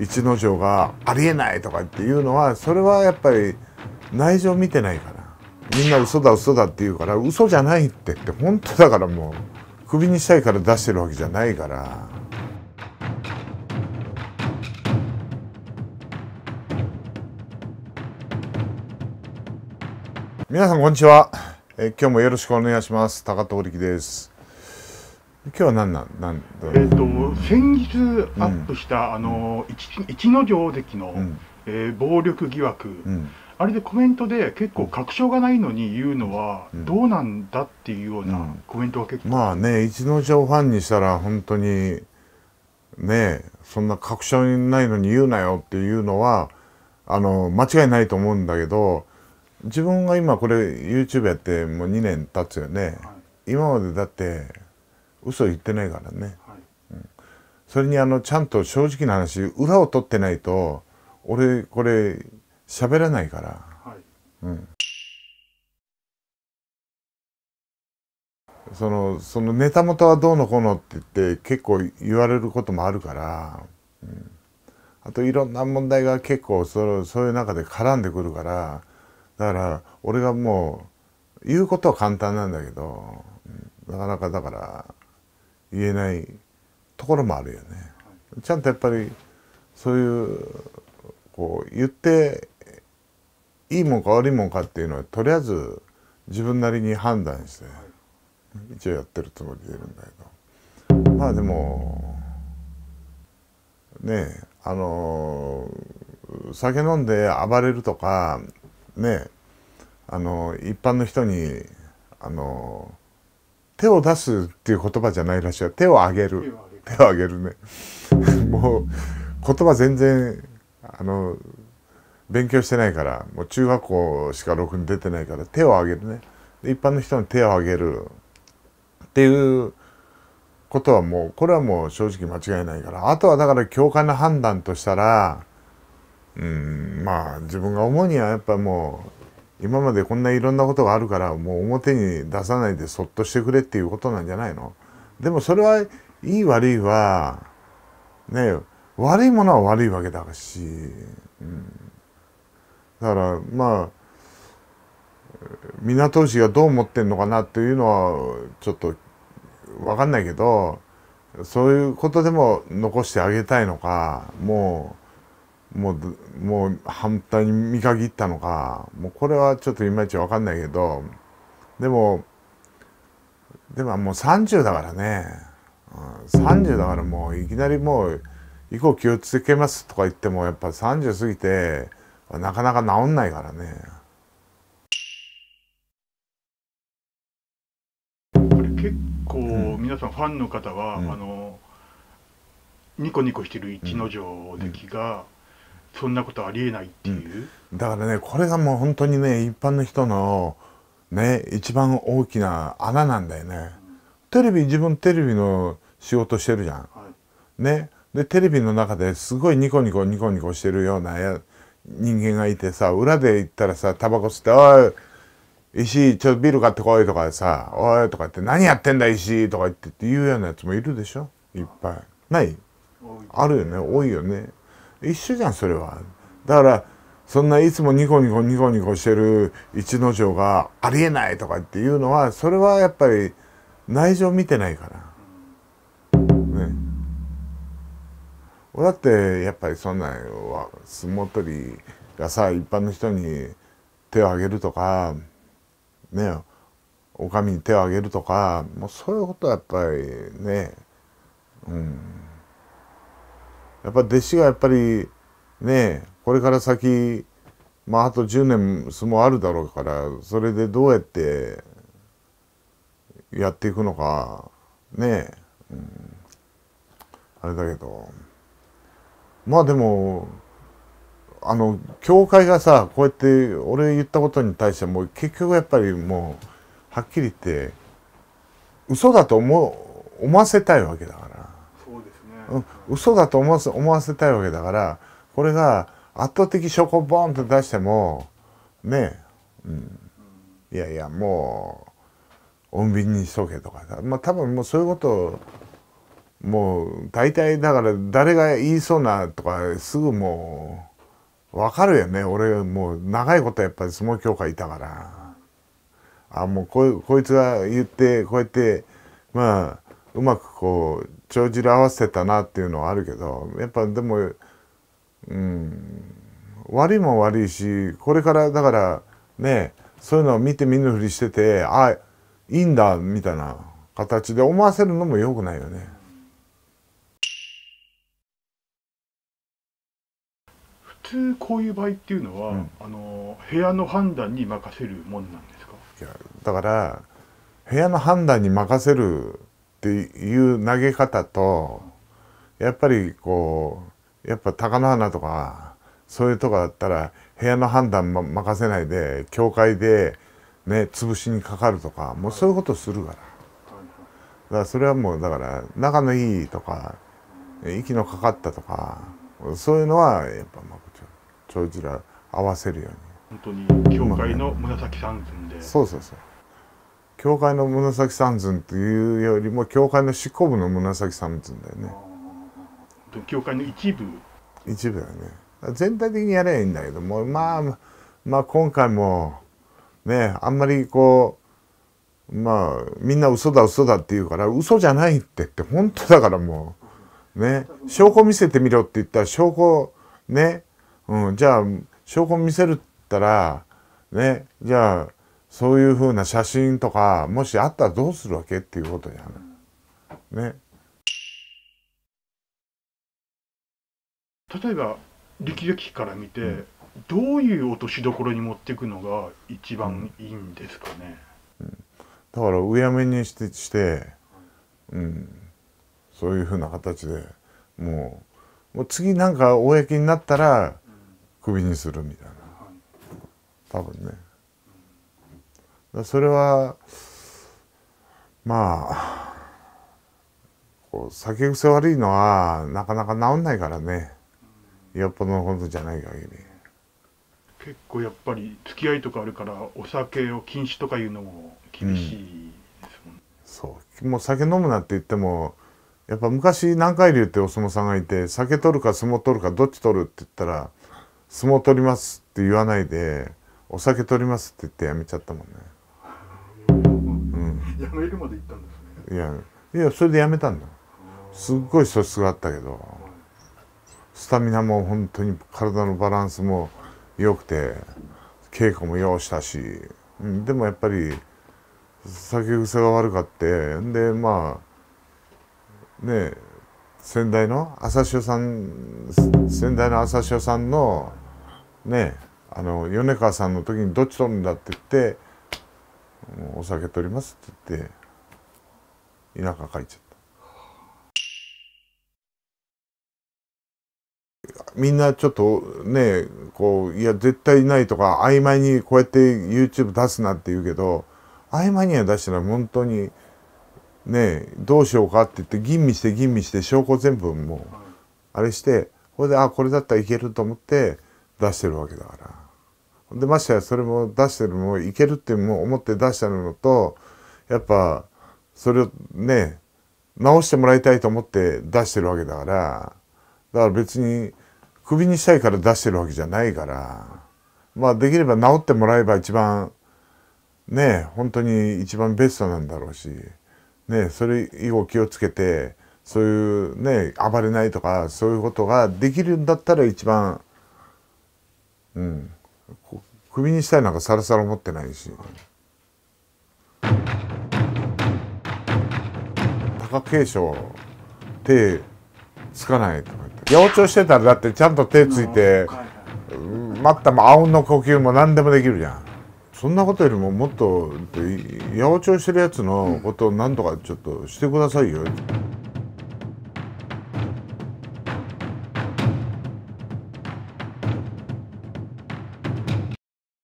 一之城がありえないとかっていうのはそれはやっぱり内情見てないからみんな嘘だ嘘だって言うから嘘じゃないってって本当だからもうクビにしたいから出してるわけじゃないから皆さんこんにちはえ今日もよろしくお願いします高藤力です今日は何なんなんえっ、と先日アップした、うん、あの一之城関の、うん、えー、暴力疑惑、うん、あれでコメントで結構確証がないのに言うのはどうなんだっていうようなコメントが結構、まあね一之城ファンにしたら本当にねそんな確証ないのに言うなよっていうのはあの間違いないと思うんだけど自分が今これ YouTube やってもう2年経つよね、はい、今までだって嘘言ってないからね、はいうん、それにあのちゃんと正直な話裏を取ってないと俺これ喋らないから、はいうん、そのそのネタ元はどうのこうのって言って結構言われることもあるから、うん、あといろんな問題が結構そのそういう中で絡んでくるからだから俺がもう言うことは簡単なんだけど、なかなかだから言えないところもあるよね。ちゃんとやっぱりそういうこう言っていいもんか悪いもんかっていうのはとりあえず自分なりに判断して一応やってるつもりでいるんだけどまあでもねえあの酒飲んで暴れるとかねえあの一般の人にあの手を出すっていう言葉じゃないらしい手を上げる手を上げるね もう言葉全然あの勉強してないからもう中学校しかろくに出てないから手を上げるね一般の人に手を上げるっていうことはもうこれはもう正直間違いないからあとはだから教会の判断としたらうんまあ自分が思うにはやっぱもう今までこんないろんなことがあるからもう表に出さないでそっとしてくれっていうことなんじゃないのでもそれはいい悪いはね悪いものは悪いわけだし、うん、だからまあ港氏がどう思ってんのかなっていうのはちょっと分かんないけどそういうことでも残してあげたいのかもう。もうもう反対に見限ったのかもうこれはちょっといまいち分かんないけどでもでももう30だからね、うん、30だからもういきなりもう以降気をつけますとか言ってもやっぱ30過ぎてなかなか治んないからね。結構皆さんファンの方は、うん、あのニコニコしてる一ノ城関が、うんそんなことありえないっていう、うん、だからねこれがもう本当にね一般の人のね一番大きな穴なんだよね、テレビ自分テレビの仕事してるじゃん、はい、ねでテレビの中ですごいニコニコニコニコしてるようなや人間がいてさ裏で行ったらさタバコ吸って「おい石井ちょっとビール買ってこい」とかさ「おい」とかって「何やってんだ石井」とか言って言うようなやつもいるでしょいっぱいないあるよね多いよね一緒じゃんそれはだからそんないつもニコニコニコニコしてる一之丞がありえないとかっていうのはそれはやっぱり内情見てないからねだってやっぱりそんな相撲取りがさ一般の人に手を挙げるとかねお上に手を挙げるとかもうそういうことはやっぱりねうん。やっぱ弟子がやっぱりねこれから先まああと10年相撲あるだろうからそれでどうやってやっていくのかねえ、うん、あれだけどまあでもあの教会がさこうやって俺言ったことに対してもう結局やっぱりもうはっきり言って嘘だと思思わせたいわけだから。う嘘だと思わせ思わせたいわけだからこれが圧倒的証拠をボーンと出してもねえ、うん、いやいやもう穏便にしとけとかまあ多分もうそういうこともう大体だから誰が言いそうなとかすぐもう分かるよね俺もう長いことやっぱり相撲協会いたからあもうこいつが言ってこうやってまあうまくこう帳尻合わせたなっていうのはあるけどやっぱでもうん悪いも悪いしこれからだからねそういうのを見て見ぬふりしててあいいんだみたいな形で思わせるのもよくないよね。普通こういう場合っていうのは、うん、あの部屋の判断に任せるもんなんですかいやだから部屋の判断に任せるっていう投げ方とやっぱりこうやっぱ貴乃花とかそういうとこだったら部屋の判断、任せないで教会でね潰しにかかるとかもうそういうことするからだからそれはもうだから仲のいいとか息のかかったとかそういうのはやっぱまあちょいら合わせるように本当に教会の紫三寸で、そうそうそう教会の紫三寸というよりも教会の執行部の紫三寸だよね教会の一部一部だよね全体的にやればいいんだけどもまあまあ今回もねあんまりこうまあみんな嘘だ嘘だって言うから嘘じゃないってって本当だからもうね証拠見せてみろって言ったら証拠ね、うん、じゃあ証拠見せるったらねじゃあそういうふうな写真とかもしあったらどうするわけっていうことやね。ね例えば力歴から見て、うん、どういう落としどころに持っていくのが一番いいんですかね、うん、だからうやめにしてして、うん、そういうふうな形でもうもう次なんか公になったら首にするみたいな、うん、多分ね。それはまあこう酒癖悪いのはなかなか治んないからねよっぽどのことじゃない限り結構やっぱり付き合いとかあるからお酒を禁止とかいうのも厳しいですもんね、うん、そうもう酒飲むなって言ってもやっぱ昔南海流ってお相撲さんがいて酒取るか相撲取るかどっち取るって言ったら相撲取りますって言わないでお酒取りますって言ってやめちゃったもんね辞めるまで行ったんですねいやいやそれで辞めたんだすっごい素質があったけどスタミナも本当に体のバランスも良くて稽古もようしたし、うん、でもやっぱり酒癖が悪かってでまあね先代の朝潮さん先代の朝潮さんのねあの米川さんの時にどっち取るんだって言って「お酒取ります」って言って田舎帰っちゃった。みんなちょっとねこういや絶対ないとか曖昧にこうやって YouTube 出すなって言うけど曖昧には出したら本当にねどうしようかって言って吟味して吟味して証拠全部もうあれしてこれであこれだったらいけると思って出してるわけだから。でましてやそれも出してるのもいけるって思って出したのとやっぱそれをね直してもらいたいと思って出してるわけだからだから別にクビにしたいから出してるわけじゃないからまあできれば治ってもらえば一番ね本当に一番ベストなんだろうしねそれ以後気をつけてそういうね暴れないとかそういうことができるんだったら一番うん首にしたいなんかさらさら持ってないし、貴景勝手つかないとか言って幼鳥してたらだってちゃんと手ついて待ったもあうんの呼吸も何でもできるじゃんそんなことよりももっと八百長してるやつのことを何とかちょっとしてくださいよ。